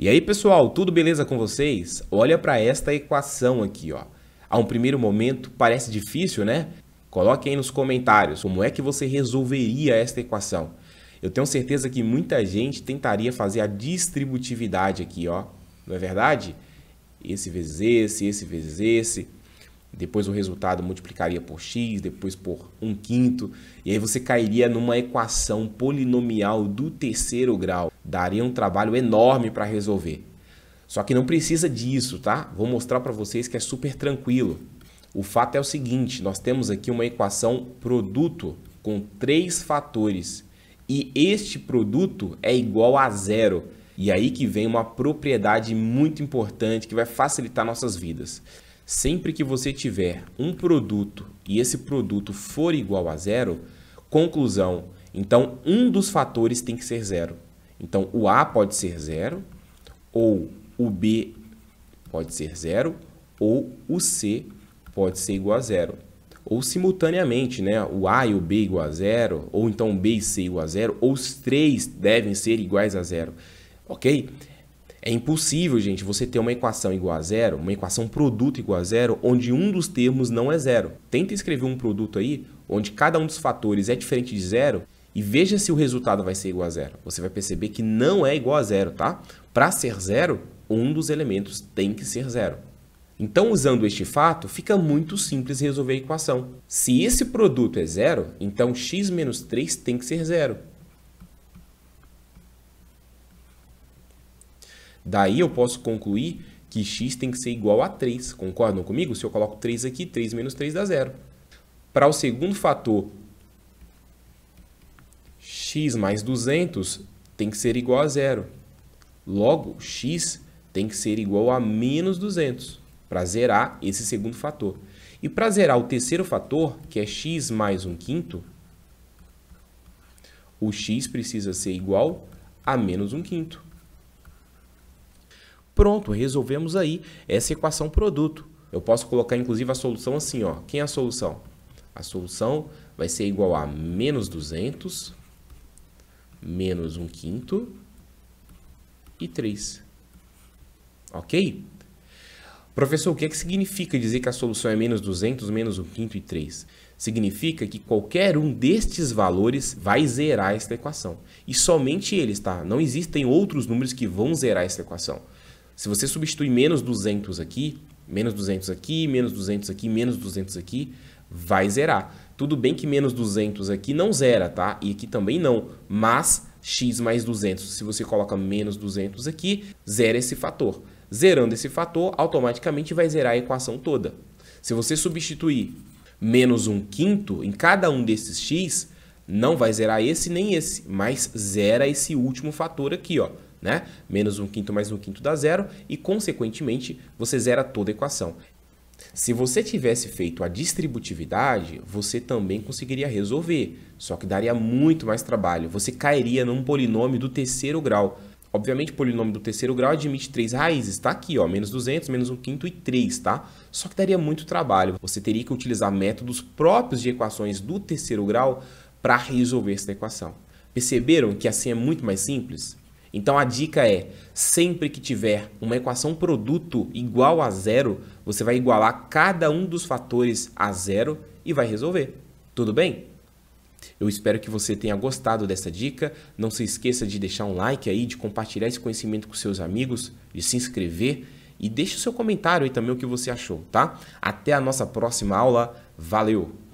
E aí, pessoal, tudo beleza com vocês? Olha para esta equação aqui, ó. A um primeiro momento parece difícil, né? Coloque aí nos comentários como é que você resolveria esta equação. Eu tenho certeza que muita gente tentaria fazer a distributividade aqui, ó. Não é verdade? Esse vezes esse, esse vezes esse depois o resultado multiplicaria por x, depois por um quinto, e aí você cairia numa equação polinomial do terceiro grau. Daria um trabalho enorme para resolver. Só que não precisa disso, tá? Vou mostrar para vocês que é super tranquilo. O fato é o seguinte, nós temos aqui uma equação produto com três fatores e este produto é igual a zero. E aí que vem uma propriedade muito importante que vai facilitar nossas vidas. Sempre que você tiver um produto e esse produto for igual a zero, conclusão, então um dos fatores tem que ser zero. Então o A pode ser zero, ou o B pode ser zero, ou o C pode ser igual a zero. Ou simultaneamente, né? o A e o B igual a zero, ou então B e C igual a zero, ou os três devem ser iguais a zero. Ok? É impossível, gente, você ter uma equação igual a zero, uma equação produto igual a zero, onde um dos termos não é zero. Tenta escrever um produto aí onde cada um dos fatores é diferente de zero e veja se o resultado vai ser igual a zero. Você vai perceber que não é igual a zero, tá? Para ser zero, um dos elementos tem que ser zero. Então, usando este fato, fica muito simples resolver a equação. Se esse produto é zero, então x menos 3 tem que ser zero. Daí eu posso concluir que x tem que ser igual a 3. Concordam comigo? Se eu coloco 3 aqui, 3 menos 3 dá zero. Para o segundo fator, x mais 200 tem que ser igual a zero. Logo, x tem que ser igual a menos 200 para zerar esse segundo fator. E para zerar o terceiro fator, que é x mais 1 quinto, o x precisa ser igual a menos 1 quinto. Pronto, resolvemos aí essa equação produto. Eu posso colocar inclusive a solução assim, ó. Quem é a solução? A solução vai ser igual a menos 200 menos 1 quinto e 3. Ok? Professor, o que, é que significa dizer que a solução é menos 200 menos 1 quinto e 3? Significa que qualquer um destes valores vai zerar esta equação. E somente eles, tá? Não existem outros números que vão zerar esta equação. Se você substituir menos 200 aqui, menos 200 aqui, menos 200 aqui, menos 200 aqui, vai zerar. Tudo bem que menos 200 aqui não zera, tá? E aqui também não, mas x mais 200, se você coloca menos 200 aqui, zera esse fator. Zerando esse fator, automaticamente vai zerar a equação toda. Se você substituir menos 1 quinto em cada um desses x, não vai zerar esse nem esse, mas zera esse último fator aqui, ó, né? Menos um quinto mais um quinto dá zero e, consequentemente, você zera toda a equação. Se você tivesse feito a distributividade, você também conseguiria resolver, só que daria muito mais trabalho. Você cairia num polinômio do terceiro grau. Obviamente, o polinômio do terceiro grau admite três raízes, Está aqui, ó, menos 200, menos 1 quinto e 3, tá? Só que daria muito trabalho. Você teria que utilizar métodos próprios de equações do terceiro grau para resolver essa equação. Perceberam que assim é muito mais simples? Então a dica é: sempre que tiver uma equação produto igual a zero, você vai igualar cada um dos fatores a zero e vai resolver. Tudo bem? Eu espero que você tenha gostado dessa dica. Não se esqueça de deixar um like aí, de compartilhar esse conhecimento com seus amigos, de se inscrever e deixe o seu comentário aí também o que você achou, tá? Até a nossa próxima aula. Valeu!